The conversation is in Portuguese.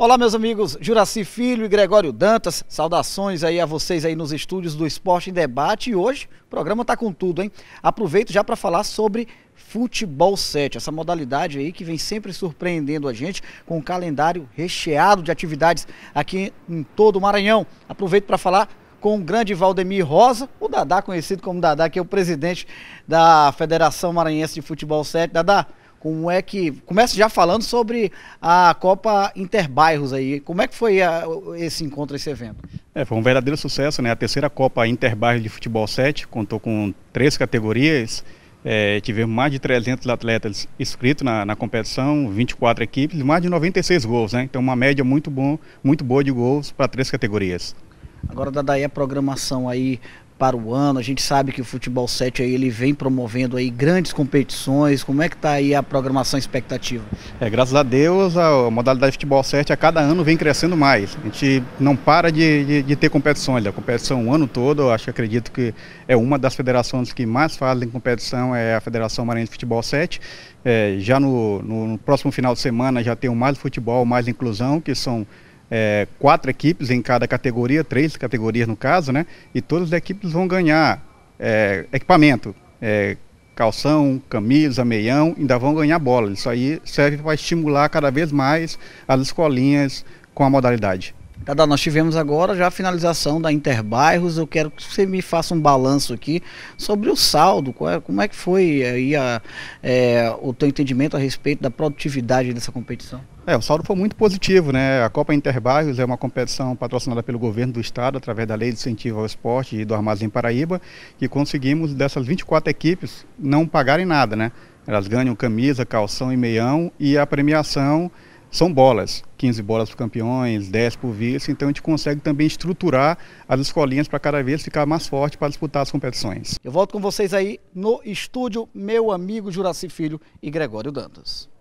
Olá, meus amigos Juraci Filho e Gregório Dantas. Saudações aí a vocês aí nos estúdios do Esporte em Debate. E hoje o programa tá com tudo, hein? Aproveito já para falar sobre Futebol 7, essa modalidade aí que vem sempre surpreendendo a gente com um calendário recheado de atividades aqui em todo o Maranhão. Aproveito para falar com o grande Valdemir Rosa, o Dadá, conhecido como Dadá, que é o presidente da Federação Maranhense de Futebol 7. Dadá, como é que. Começa já falando sobre a Copa Interbairros aí. Como é que foi a, esse encontro, esse evento? É, foi um verdadeiro sucesso, né? A terceira Copa Interbairros de Futebol 7 contou com três categorias. É, tivemos mais de 300 atletas inscritos na, na, competição, 24 equipes, mais de 96 gols, né? Então uma média muito, bom, muito boa de gols para três categorias. Agora, daí a programação aí para o ano. A gente sabe que o futebol 7 aí ele vem promovendo aí grandes competições. Como é que está aí a programação expectativa? É, graças a Deus a modalidade de futebol 7 a cada ano vem crescendo mais. A gente não para de, de, de ter competições, a competição o ano todo. Eu acho acredito que é uma das federações que mais fazem competição é a Federação Maranhense de Futebol 7. É, já no, no, no próximo final de semana já tem o Mais Futebol, Mais Inclusão, que são é, quatro equipes em cada categoria, três categorias no caso, né? E todas as equipes vão ganhar é, equipamento, é, calção, camisa, meião, ainda vão ganhar bola. Isso aí serve para estimular cada vez mais as escolinhas com a modalidade. Cada nós tivemos agora já a finalização da Interbairros. Eu quero que você me faça um balanço aqui sobre o saldo. É, como é que foi aí a, é, o teu entendimento a respeito da produtividade dessa competição? É, o saldo foi muito positivo, né? A Copa Interbairros é uma competição patrocinada pelo governo do estado através da Lei de Incentivo ao Esporte e do Armazém Paraíba, que conseguimos dessas 24 equipes não pagarem nada, né? Elas ganham camisa, calção e meião e a premiação são bolas, 15 bolas para campeões, 10 por vice, então a gente consegue também estruturar as escolinhas para cada vez ficar mais forte para disputar as competições. Eu volto com vocês aí no estúdio, meu amigo Juraci Filho e Gregório Dantas.